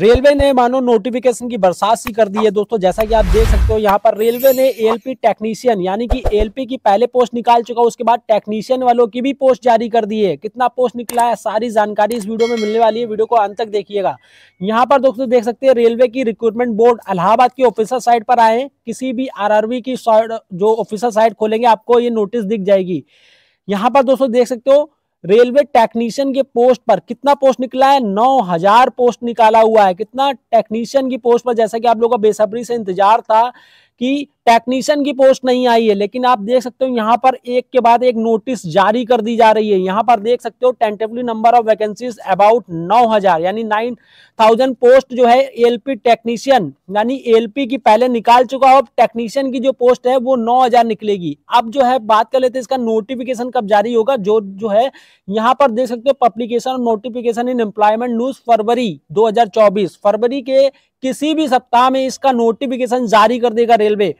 railway ने मानो notification की बरसात सी कर दी है दोस्तों जैसा कि आप देख सकते हो यहाँ पर रेलवे ने एलपी टेक्नीशियन यानी कि एलपी की पहले पोस्ट निकाल चुका उसके बाद टेक्नीशियन वालों की भी पोस्ट जारी कर दी है कितना पोस्ट निकला है सारी जानकारी इस वीडियो में मिलने वाली है वीडियो को अंत तक देखिएगा यहाँ पर दोस्तों देख सकते हैं रेलवे की रिक्रूटमेंट बोर्ड इलाहाबाद की ऑफिसर साइट पर आए किसी भी आरआरबी की जो ऑफिसर साइट खोलेंगे आपको ये नोटिस दिख जाएगी यहाँ पर दोस्तों देख सकते हो रेलवे टेक्नीशियन के पोस्ट पर कितना पोस्ट निकला है नौ हजार पोस्ट निकाला हुआ है कितना टेक्नीशियन की पोस्ट पर जैसा कि आप लोगों का बेसब्री से इंतजार था कि टेक्नीशियन की पोस्ट नहीं आई है लेकिन आप देख सकते हो यहाँ पर एक के बाद एक नोटिस जारी कर दी जा रही है यहाँ पर देख सकते हो tentatively number of vacancies about 9000 यानी 9000 पोस्ट जो है एलपी टेक्नीशियन यानी एलपी की पहले निकाल चुका हो टेक्नीशियन की जो पोस्ट है वो 9000 निकलेगी अब जो है बात कर लेते हैं इसका नोटिफिकेशन कब जारी होगा जो जो है यहाँ पर देख सकते हो publication notification in employment news फरवरी दो फरवरी के किसी भी सप्ताह में इसका नोटिफिकेशन जारी कर देगा रेलवे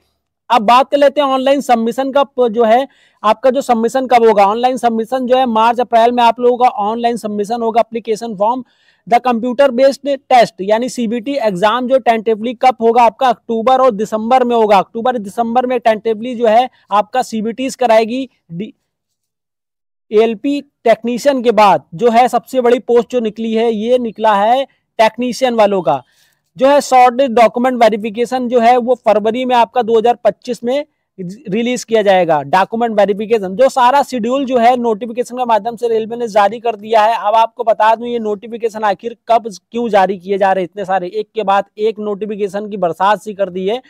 अब बात कर लेते हैं ऑनलाइन सबमिशन का जो है आपका जो सबमिशन कब होगा ऑनलाइन सबमिशन जो है मार्च अप्रैल में आप लोगों का ऑनलाइन सबमिशन होगा application form the computer based test यानी सीबीटी एग्जाम जो टेंटेवली कब होगा आपका अक्टूबर और दिसंबर में होगा अक्टूबर दिसंबर में टेंटेवली जो है आपका सीबीटी कराएगी एलपी टेक्नीशियन के बाद जो है सबसे बड़ी पोस्ट जो निकली है ये निकला है टेक्नीशियन वालों का जो है शॉर्टेज डॉक्यूमेंट वेरिफिकेशन जो है वो फरवरी में आपका 2025 में रिलीज किया जाएगा डॉक्यूमेंट वेरिफिकेशन जो सारा शेड्यूल जो है नोटिफिकेशन के माध्यम से रेलवे ने जारी कर दिया है अब आपको बता दूं ये नोटिफिकेशन आखिर कब क्यों जारी किए जा रहे इतने सारे एक के बाद एक नोटिफिकेशन की बरसात सी कर दी है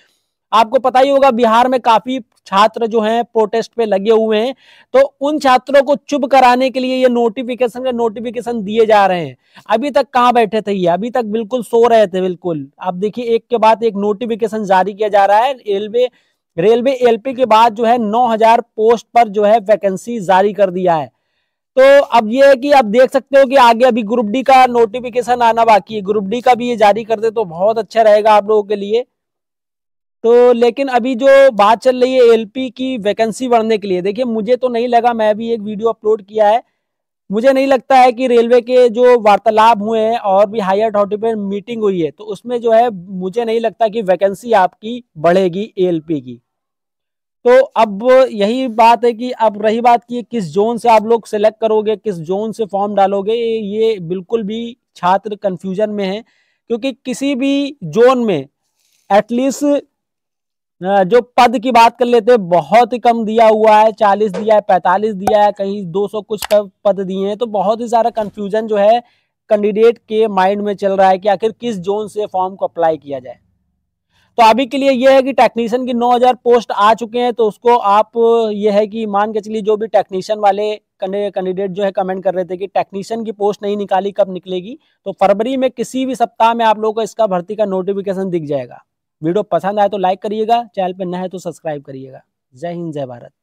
आपको पता ही होगा बिहार में काफी छात्र जो हैं प्रोटेस्ट पे लगे हुए हैं तो उन छात्रों को चुप कराने के लिए ये नोटिफिकेशन के नोटिफिकेशन दिए जा रहे हैं अभी तक कहाँ बैठे थे ये अभी तक बिल्कुल सो रहे थे बिल्कुल आप देखिए एक के बाद एक नोटिफिकेशन जारी किया जा रहा है रेलवे रेलवे एलपी के बाद जो है नौ पोस्ट पर जो है वैकेंसी जारी कर दिया है तो अब ये है कि आप देख सकते हो कि आगे अभी ग्रुप डी का नोटिफिकेशन आना बाकी है ग्रुप डी का भी ये जारी कर दे तो बहुत अच्छा रहेगा आप लोगों के लिए तो लेकिन अभी जो बात चल रही है एलपी की वैकेंसी बढ़ने के लिए देखिए मुझे तो नहीं लगा मैं भी एक वीडियो अपलोड किया है मुझे नहीं लगता है कि रेलवे के जो वार्तालाप हुए हैं और भी हायर अथॉरिटी पर मीटिंग हुई है तो उसमें जो है मुझे नहीं लगता कि वैकेंसी आपकी बढ़ेगी एलपी की तो अब यही बात है कि अब रही बात की किस जोन से आप लोग सेलेक्ट करोगे किस जोन से फॉर्म डालोगे ये बिल्कुल भी छात्र कन्फ्यूजन में है क्योंकि किसी भी जोन में एटलीस्ट जो पद की बात कर लेते हैं बहुत ही कम दिया हुआ है चालीस दिया है पैंतालीस दिया है कहीं दो सौ कुछ पद दिए हैं तो बहुत ही सारा कंफ्यूजन जो है कैंडिडेट के माइंड में चल रहा है कि आखिर किस जोन से फॉर्म को अप्लाई किया जाए तो अभी के लिए यह है कि टेक्नीशियन की 9000 पोस्ट आ चुके हैं तो उसको आप यह है कि मान के चलिए जो भी टेक्नीशियन वाले कैंडिडेट जो है कमेंट कर रहे थे कि टेक्नीशियन की पोस्ट नहीं निकाली कब निकलेगी तो फरवरी में किसी भी सप्ताह में आप लोगों को इसका भर्ती का नोटिफिकेशन दिख जाएगा वीडियो पसंद आए तो लाइक करिएगा चैनल पर न है तो सब्सक्राइब करिएगा जय हिंद जय भारत